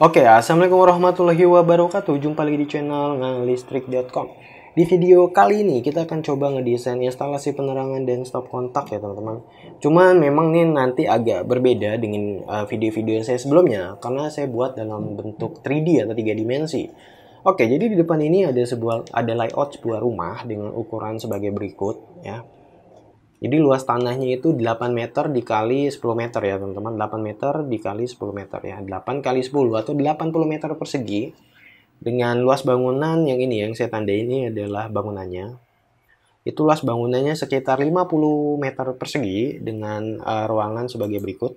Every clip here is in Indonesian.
Oke, Assalamualaikum warahmatullahi wabarakatuh. Jumpa lagi di channel nganglistrik.com. Di video kali ini kita akan coba ngedesain instalasi penerangan dan stop kontak ya teman-teman. Cuman memang ini nanti agak berbeda dengan eh, video-video yang saya sebelumnya karena saya buat dalam bentuk 3D ya, atau tiga dimensi. Oke, jadi di depan ini ada sebuah ada layout sebuah rumah dengan ukuran sebagai berikut ya. Jadi luas tanahnya itu 8 meter dikali 10 meter ya teman-teman. 8 meter dikali 10 meter ya. 8 kali 10 atau 80 meter persegi. Dengan luas bangunan yang ini yang saya tandai ini adalah bangunannya. Itu luas bangunannya sekitar 50 meter persegi dengan uh, ruangan sebagai berikut.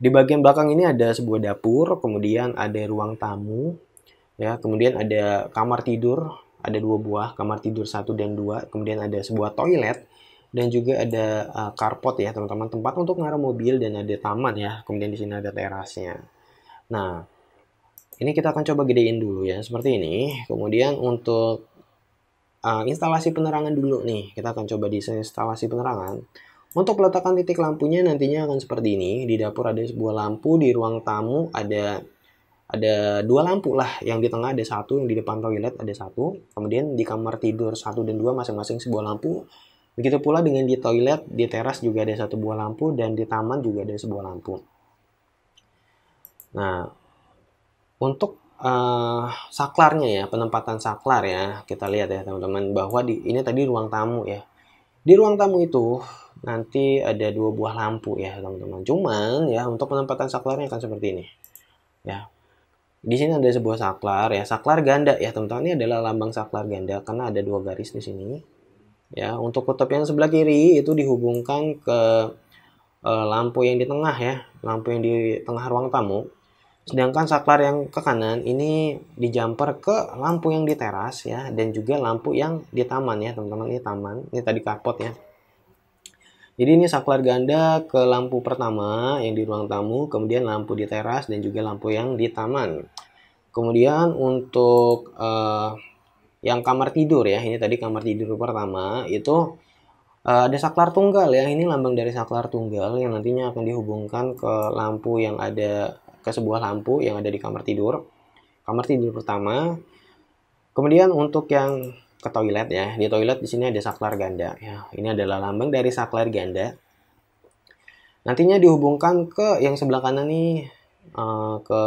Di bagian belakang ini ada sebuah dapur, kemudian ada ruang tamu, ya, kemudian ada kamar tidur ada dua buah kamar tidur satu dan dua kemudian ada sebuah toilet dan juga ada uh, carport ya teman-teman tempat untuk naruh mobil dan ada taman ya kemudian di sini ada terasnya nah ini kita akan coba gedein dulu ya seperti ini kemudian untuk uh, instalasi penerangan dulu nih kita akan coba desain instalasi penerangan untuk peletakan titik lampunya nantinya akan seperti ini. Di dapur ada sebuah lampu, di ruang tamu ada ada dua lampu lah yang di tengah ada satu yang di depan toilet ada satu kemudian di kamar tidur satu dan dua masing-masing sebuah lampu begitu pula dengan di toilet di teras juga ada satu buah lampu dan di taman juga ada sebuah lampu nah untuk uh, saklarnya ya penempatan saklar ya kita lihat ya teman-teman bahwa di ini tadi ruang tamu ya di ruang tamu itu nanti ada dua buah lampu ya teman-teman cuman ya untuk penempatan saklarnya akan seperti ini ya di sini ada sebuah saklar ya. Saklar ganda ya, teman-teman. Ini adalah lambang saklar ganda karena ada dua garis di sini. Ya, untuk kutub yang sebelah kiri itu dihubungkan ke e, lampu yang di tengah ya, lampu yang di tengah ruang tamu. Sedangkan saklar yang ke kanan ini di jumper ke lampu yang di teras ya dan juga lampu yang di taman ya, teman-teman. Ini taman. Ini tadi kapot ya. Jadi ini saklar ganda ke lampu pertama yang di ruang tamu, kemudian lampu di teras dan juga lampu yang di taman. Kemudian untuk uh, yang kamar tidur ya, ini tadi kamar tidur pertama itu uh, ada saklar tunggal ya. Ini lambang dari saklar tunggal yang nantinya akan dihubungkan ke lampu yang ada ke sebuah lampu yang ada di kamar tidur. Kamar tidur pertama. Kemudian untuk yang ke toilet ya. Di toilet di sini ada saklar ganda. Ya, ini adalah lambang dari saklar ganda. Nantinya dihubungkan ke yang sebelah kanan nih eh, ke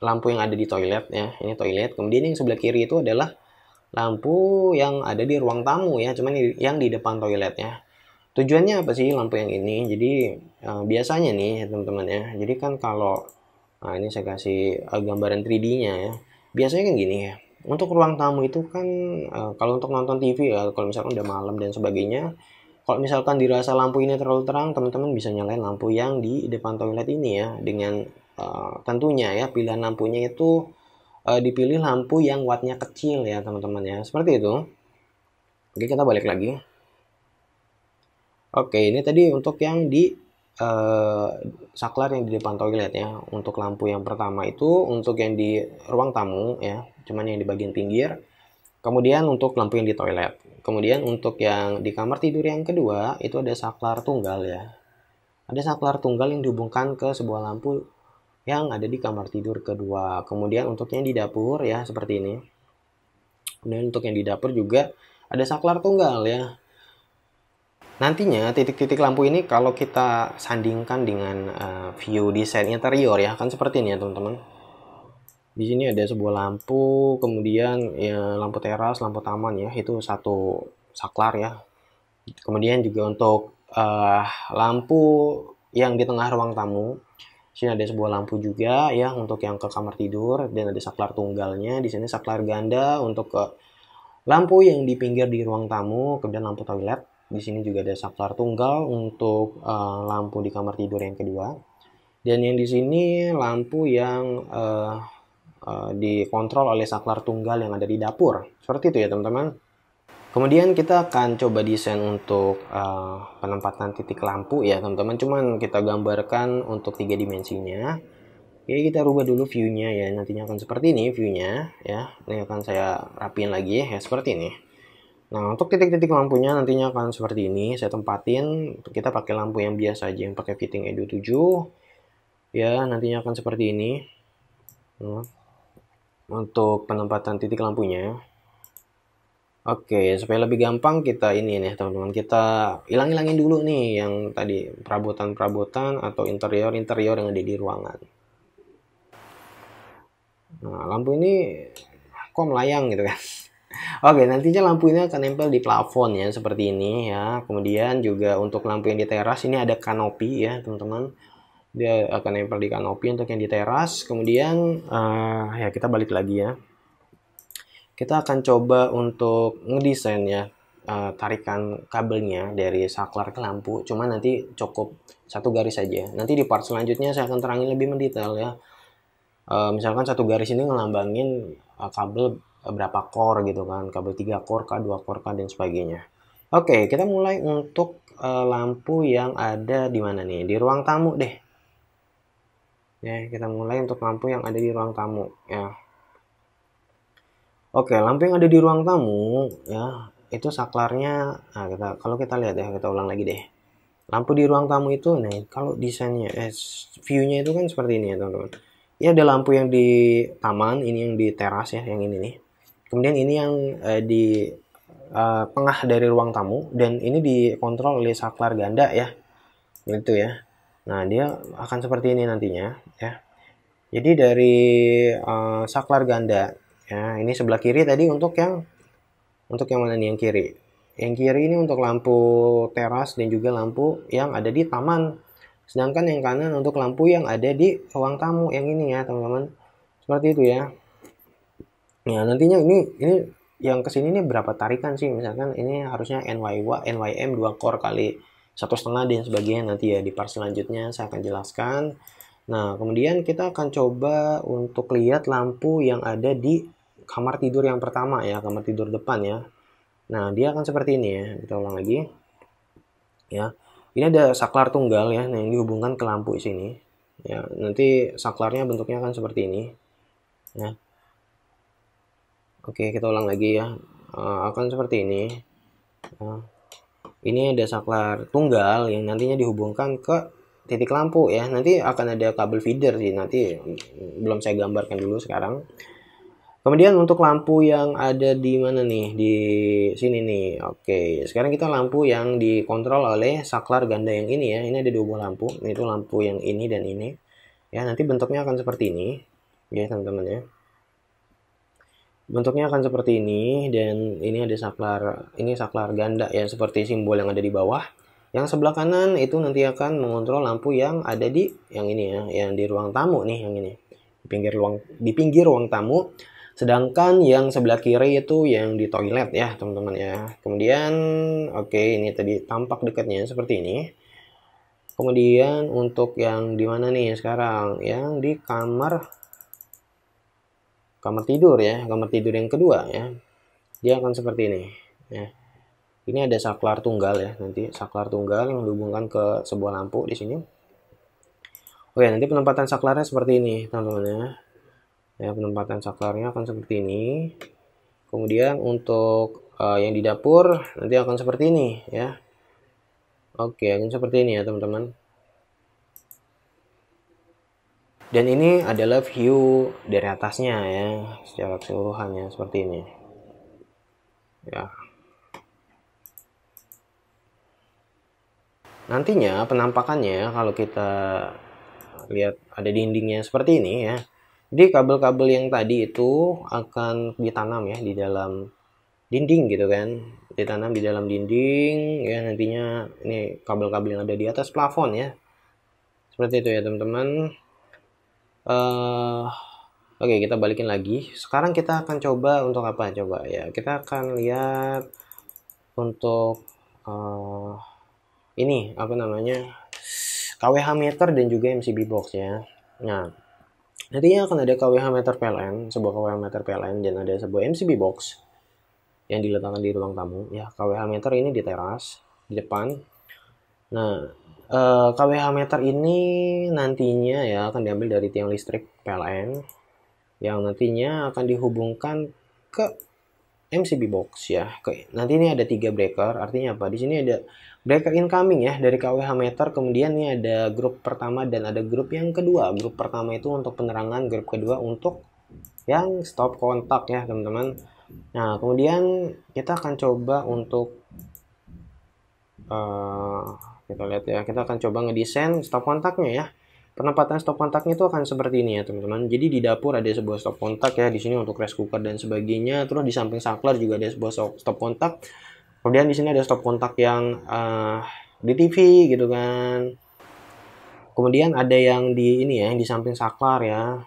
lampu yang ada di toilet ya. Ini toilet. Kemudian yang sebelah kiri itu adalah lampu yang ada di ruang tamu ya, cuman yang di depan toilet ya. Tujuannya apa sih lampu yang ini? Jadi eh, biasanya nih teman-teman ya. Jadi kan kalau nah ini saya kasih eh, gambaran 3D-nya ya. Biasanya kan gini ya untuk ruang tamu itu kan uh, kalau untuk nonton TV ya kalau misalkan udah malam dan sebagainya kalau misalkan dirasa lampu ini terlalu terang teman-teman bisa nyalain lampu yang di depan toilet ini ya dengan uh, tentunya ya pilihan lampunya itu uh, dipilih lampu yang wattnya kecil ya teman-teman ya seperti itu oke kita balik lagi oke ini tadi untuk yang di Eh, saklar yang di depan toilet ya. Untuk lampu yang pertama itu untuk yang di ruang tamu ya, cuman yang di bagian pinggir. Kemudian untuk lampu yang di toilet. Kemudian untuk yang di kamar tidur yang kedua itu ada saklar tunggal ya. Ada saklar tunggal yang dihubungkan ke sebuah lampu yang ada di kamar tidur kedua. Kemudian untuk yang di dapur ya seperti ini. dan untuk yang di dapur juga ada saklar tunggal ya. Nantinya titik-titik lampu ini kalau kita sandingkan dengan uh, view desain interior ya akan seperti ini ya teman-teman. Di sini ada sebuah lampu, kemudian ya, lampu teras, lampu taman ya itu satu saklar ya. Kemudian juga untuk uh, lampu yang di tengah ruang tamu. Di sini ada sebuah lampu juga ya untuk yang ke kamar tidur dan ada saklar tunggalnya. Di sini saklar ganda untuk ke lampu yang di pinggir di ruang tamu, kemudian lampu toilet di sini juga ada saklar tunggal untuk uh, lampu di kamar tidur yang kedua. Dan yang di sini lampu yang uh, uh, dikontrol oleh saklar tunggal yang ada di dapur. Seperti itu ya teman-teman. Kemudian kita akan coba desain untuk uh, penempatan titik lampu ya teman-teman. Cuman kita gambarkan untuk tiga dimensinya. Oke kita rubah dulu view-nya ya. Nantinya akan seperti ini view-nya ya. Ini akan saya rapiin lagi ya seperti ini. Nah, untuk titik-titik lampunya nantinya akan seperti ini. Saya tempatin, kita pakai lampu yang biasa aja, yang pakai fitting Edu 7. Ya, nantinya akan seperti ini. Nah, untuk penempatan titik lampunya. Oke, supaya lebih gampang kita ini nih teman-teman. Kita hilang-hilangin dulu nih yang tadi perabotan-perabotan atau interior-interior yang ada di ruangan. Nah, lampu ini kok melayang gitu kan Oke, nantinya lampu ini akan nempel di plafon ya seperti ini ya. Kemudian juga untuk lampu yang di teras ini ada kanopi ya, teman-teman. Dia akan nempel di kanopi untuk yang di teras. Kemudian uh, ya kita balik lagi ya. Kita akan coba untuk ngedesain ya eh, tarikan kabelnya dari saklar ke lampu cuma nanti cukup satu garis saja nanti di part selanjutnya saya akan terangin lebih mendetail ya e, misalkan satu garis ini ngelambangin kabel berapa core gitu kan kabel 3 core K2 core K dan sebagainya oke okay, kita mulai untuk uh, lampu yang ada di mana nih di ruang tamu deh ya kita mulai untuk lampu yang ada di ruang tamu ya oke okay, lampu yang ada di ruang tamu ya itu saklarnya nah kita kalau kita lihat ya kita ulang lagi deh lampu di ruang tamu itu nih kalau desainnya eh, view-nya itu kan seperti ini ya teman-teman ya ada lampu yang di taman ini yang di teras ya yang ini nih Kemudian ini yang uh, di uh, tengah dari ruang tamu dan ini dikontrol oleh saklar ganda ya. Gitu ya. Nah, dia akan seperti ini nantinya ya. Jadi dari uh, saklar ganda ya, ini sebelah kiri tadi untuk yang untuk yang mana nih yang kiri? Yang kiri ini untuk lampu teras dan juga lampu yang ada di taman. Sedangkan yang kanan untuk lampu yang ada di ruang tamu yang ini ya, teman-teman. Seperti itu ya. Ya nantinya ini ini yang kesini ini berapa tarikan sih misalkan ini harusnya ny NYM 2 core kali satu setengah dan sebagainya nanti ya di part selanjutnya saya akan jelaskan. Nah kemudian kita akan coba untuk lihat lampu yang ada di kamar tidur yang pertama ya kamar tidur depan ya. Nah dia akan seperti ini ya kita ulang lagi ya. Ini ada saklar tunggal ya nah, yang dihubungkan ke lampu sini ya nanti saklarnya bentuknya akan seperti ini. Nah Oke, kita ulang lagi ya. Uh, akan seperti ini. Uh, ini ada saklar tunggal yang nantinya dihubungkan ke titik lampu ya. Nanti akan ada kabel feeder sih. Nanti belum saya gambarkan dulu sekarang. Kemudian untuk lampu yang ada di mana nih? Di sini nih. Oke, sekarang kita lampu yang dikontrol oleh saklar ganda yang ini ya. Ini ada dua buah lampu. Ini Itu lampu yang ini dan ini. Ya, nanti bentuknya akan seperti ini. Ya, teman-teman ya. Bentuknya akan seperti ini dan ini ada saklar ini saklar ganda ya seperti simbol yang ada di bawah. Yang sebelah kanan itu nanti akan mengontrol lampu yang ada di yang ini ya, yang di ruang tamu nih yang ini. Di pinggir ruang di pinggir ruang tamu. Sedangkan yang sebelah kiri itu yang di toilet ya, teman-teman ya. Kemudian oke okay, ini tadi tampak dekatnya seperti ini. Kemudian untuk yang di mana nih sekarang? Yang di kamar kamar tidur ya kamar tidur yang kedua ya dia akan seperti ini ya ini ada saklar tunggal ya nanti saklar tunggal yang dihubungkan ke sebuah lampu di sini oke nanti penempatan saklarnya seperti ini teman-teman ya ya penempatan saklarnya akan seperti ini kemudian untuk uh, yang di dapur nanti akan seperti ini ya oke akan seperti ini ya teman-teman dan ini adalah view dari atasnya ya, secara keseluruhannya seperti ini. Ya. Nantinya penampakannya kalau kita lihat ada dindingnya seperti ini ya. Jadi kabel-kabel yang tadi itu akan ditanam ya di dalam dinding gitu kan. Ditanam di dalam dinding ya nantinya ini kabel-kabel yang ada di atas plafon ya. Seperti itu ya teman-teman uh, oke okay, kita balikin lagi sekarang kita akan coba untuk apa coba ya kita akan lihat untuk uh, ini apa namanya KWH meter dan juga MCB box ya nah nantinya akan ada KWH meter PLN sebuah KWH meter PLN dan ada sebuah MCB box yang diletakkan di ruang tamu ya KWH meter ini di teras di depan Nah, eh, KWH meter ini nantinya ya akan diambil dari tiang listrik PLN yang nantinya akan dihubungkan ke MCB box ya. Oke, nanti ini ada tiga breaker. Artinya apa? Di sini ada breaker incoming ya dari KWH meter. Kemudian ini ada grup pertama dan ada grup yang kedua. Grup pertama itu untuk penerangan, grup kedua untuk yang stop kontak ya teman-teman. Nah kemudian kita akan coba untuk uh, kita lihat ya kita akan coba ngedesain stop kontaknya ya penempatan stop kontaknya itu akan seperti ini ya teman-teman jadi di dapur ada sebuah stop kontak ya di sini untuk rice cooker dan sebagainya terus di samping saklar juga ada sebuah stop kontak kemudian di sini ada stop kontak yang uh, di TV gitu kan kemudian ada yang di ini ya yang di samping saklar ya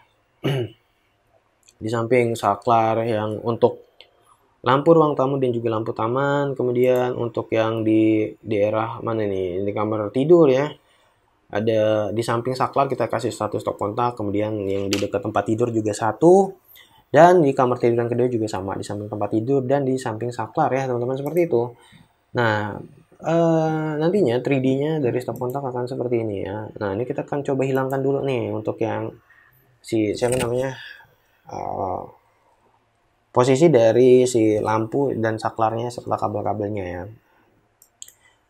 di samping saklar yang untuk lampu ruang tamu dan juga lampu taman. Kemudian untuk yang di daerah mana nih? Di kamar tidur ya. Ada di samping saklar kita kasih satu stop kontak, kemudian yang di dekat tempat tidur juga satu. Dan di kamar tidur yang kedua juga sama di samping tempat tidur dan di samping saklar ya, teman-teman seperti itu. Nah, eh, nantinya 3D-nya dari stop kontak akan seperti ini ya. Nah, ini kita akan coba hilangkan dulu nih untuk yang si siapa namanya? Uh, posisi dari si lampu dan saklarnya serta kabel-kabelnya ya.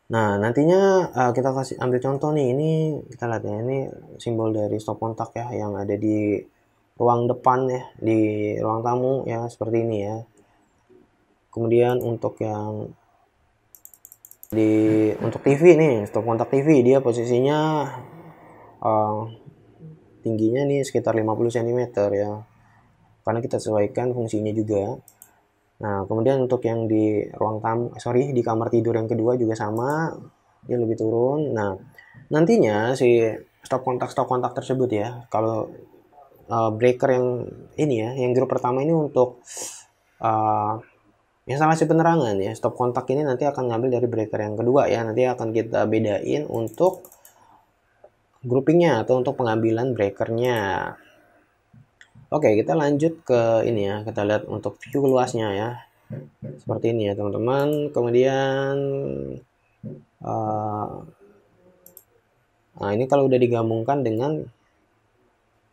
Nah, nantinya uh, kita kasih ambil contoh nih. Ini kita lihat ya, ini simbol dari stop kontak ya yang ada di ruang depan ya, di ruang tamu ya seperti ini ya. Kemudian untuk yang di untuk TV nih, stop kontak TV dia posisinya uh, tingginya nih sekitar 50 cm ya karena kita sesuaikan fungsinya juga nah kemudian untuk yang di ruang tam eh, sorry di kamar tidur yang kedua juga sama dia lebih turun nah nantinya si stop kontak stop kontak tersebut ya kalau uh, breaker yang ini ya yang grup pertama ini untuk uh, eh, si penerangan ya stop kontak ini nanti akan ngambil dari breaker yang kedua ya nanti akan kita bedain untuk groupingnya atau untuk pengambilan breakernya Oke, kita lanjut ke ini ya. Kita lihat untuk view luasnya ya. Seperti ini ya, teman-teman. Kemudian uh, nah ini kalau udah digabungkan dengan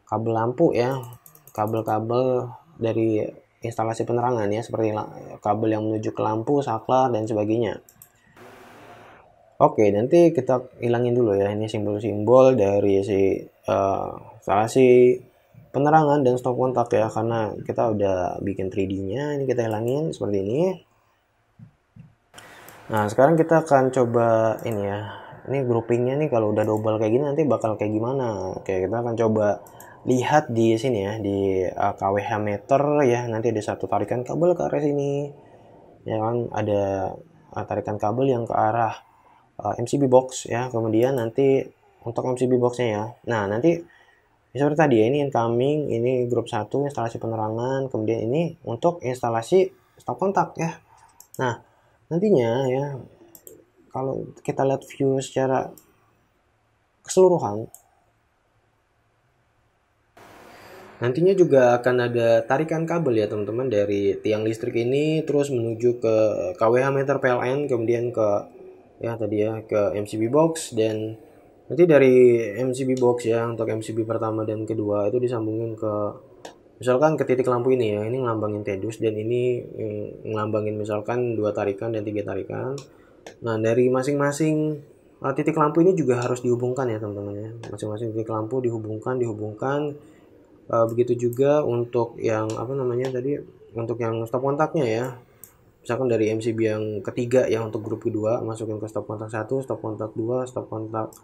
kabel lampu ya, kabel-kabel dari instalasi penerangan ya, seperti kabel yang menuju ke lampu, saklar dan sebagainya. Oke, nanti kita hilangin dulu ya ini simbol-simbol dari si uh, instalasi penerangan dan stop kontak ya karena kita udah bikin 3D-nya ini kita hilangin seperti ini. Nah, sekarang kita akan coba ini ya. Ini groupingnya nih kalau udah double kayak gini nanti bakal kayak gimana? Oke, kita akan coba lihat di sini ya di uh, eh, KWH meter ya nanti ada satu tarikan kabel ke arah sini ya kan ada uh, tarikan kabel yang ke arah uh, eh, MCB box ya kemudian nanti untuk MCB boxnya ya nah nanti ya seperti tadi ya ini incoming ini grup satu instalasi penerangan kemudian ini untuk instalasi stop kontak ya nah nantinya ya kalau kita lihat view secara keseluruhan Nantinya juga akan ada tarikan kabel ya teman-teman dari tiang listrik ini terus menuju ke KWH meter PLN kemudian ke ya tadi ya ke MCB box dan Nanti dari MCB box ya untuk MCB pertama dan kedua itu disambungin ke misalkan ke titik lampu ini ya. Ini ngelambangin tedus dan ini eh, ngelambangin misalkan dua tarikan dan tiga tarikan. Nah, dari masing-masing eh, titik lampu ini juga harus dihubungkan ya, teman-teman ya. Masing-masing titik lampu dihubungkan, dihubungkan. Eh, begitu juga untuk yang apa namanya tadi untuk yang stop kontaknya ya misalkan dari MCB yang ketiga yang untuk grup kedua masukin ke stop kontak satu stop kontak dua stop kontak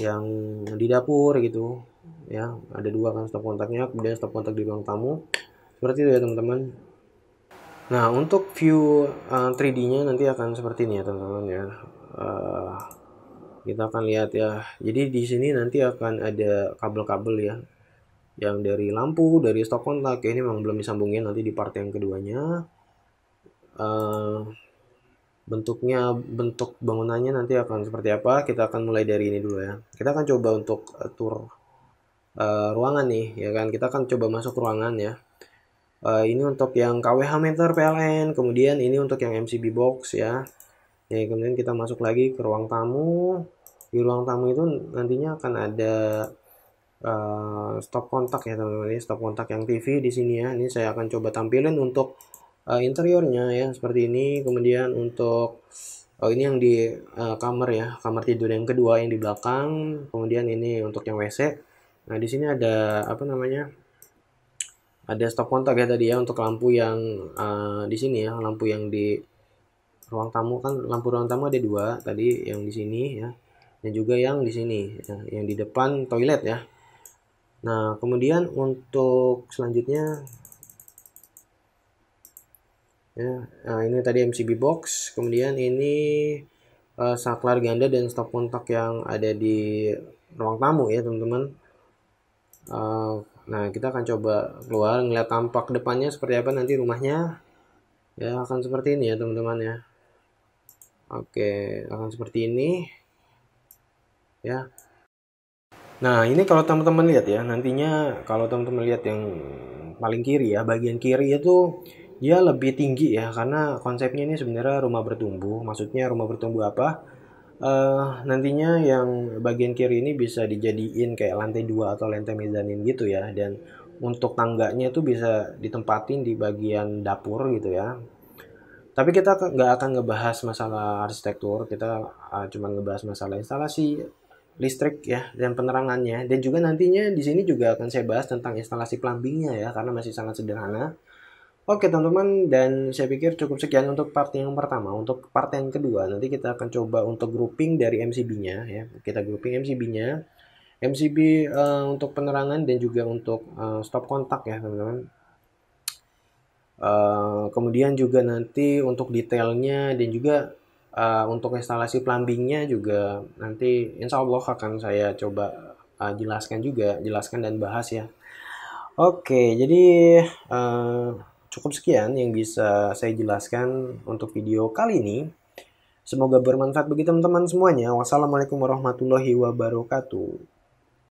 yang di dapur gitu ya ada dua kan stop kontaknya kemudian stop kontak di ruang tamu seperti itu ya teman-teman nah untuk view uh, eh, 3D nya nanti akan seperti ini ya teman-teman ya uh, kita akan lihat ya jadi di sini nanti akan ada kabel-kabel ya yang dari lampu dari stop kontak ya, ini memang belum disambungin nanti di part yang keduanya uh, bentuknya bentuk bangunannya nanti akan seperti apa kita akan mulai dari ini dulu ya kita akan coba untuk uh, eh, tour uh, eh, ruangan nih ya kan kita akan coba masuk ruangan ya uh, ini untuk yang KWH meter PLN kemudian ini untuk yang MCB box ya ya kemudian kita masuk lagi ke ruang tamu di ruang tamu itu nantinya akan ada uh, stop kontak ya teman-teman ini stop kontak yang TV di sini ya ini saya akan coba tampilin untuk uh, interiornya ya seperti ini kemudian untuk oh, ini yang di uh, eh, kamar ya kamar tidur yang kedua yang di belakang kemudian ini untuk yang WC nah di sini ada apa namanya ada stop kontak ya tadi ya untuk lampu yang uh, di sini ya lampu yang di ruang tamu kan lampu ruang tamu ada dua tadi yang di sini ya dan juga yang di sini ya, yang di depan toilet ya nah kemudian untuk selanjutnya ya nah ini tadi MCB box kemudian ini uh, saklar ganda dan stop kontak yang ada di ruang tamu ya teman-teman uh, nah kita akan coba keluar ngeliat tampak depannya seperti apa nanti rumahnya ya akan seperti ini ya teman-teman ya oke akan seperti ini ya nah ini kalau teman-teman lihat ya nantinya kalau teman-teman lihat yang paling kiri ya bagian kiri itu dia lebih tinggi ya karena konsepnya ini sebenarnya rumah bertumbuh maksudnya rumah bertumbuh apa uh, nantinya yang bagian kiri ini bisa dijadiin kayak lantai dua atau lantai mezanin gitu ya dan untuk tangganya itu bisa ditempatin di bagian dapur gitu ya tapi kita nggak akan ngebahas masalah arsitektur kita uh, cuma ngebahas masalah instalasi listrik ya dan penerangannya dan juga nantinya di sini juga akan saya bahas tentang instalasi plumbingnya ya karena masih sangat sederhana Oke teman-teman dan saya pikir cukup sekian untuk part yang pertama. Untuk part yang kedua nanti kita akan coba untuk grouping dari MCB-nya ya. Kita grouping MCB-nya. MCB uh, eh, untuk penerangan dan juga untuk uh, stop kontak ya teman-teman. Uh, kemudian juga nanti untuk detailnya dan juga uh, untuk instalasi plumbingnya juga nanti insya Allah akan saya coba uh, jelaskan juga, jelaskan dan bahas ya. Oke, jadi uh, Cukup sekian yang bisa saya jelaskan untuk video kali ini. Semoga bermanfaat bagi teman-teman semuanya. Wassalamualaikum warahmatullahi wabarakatuh.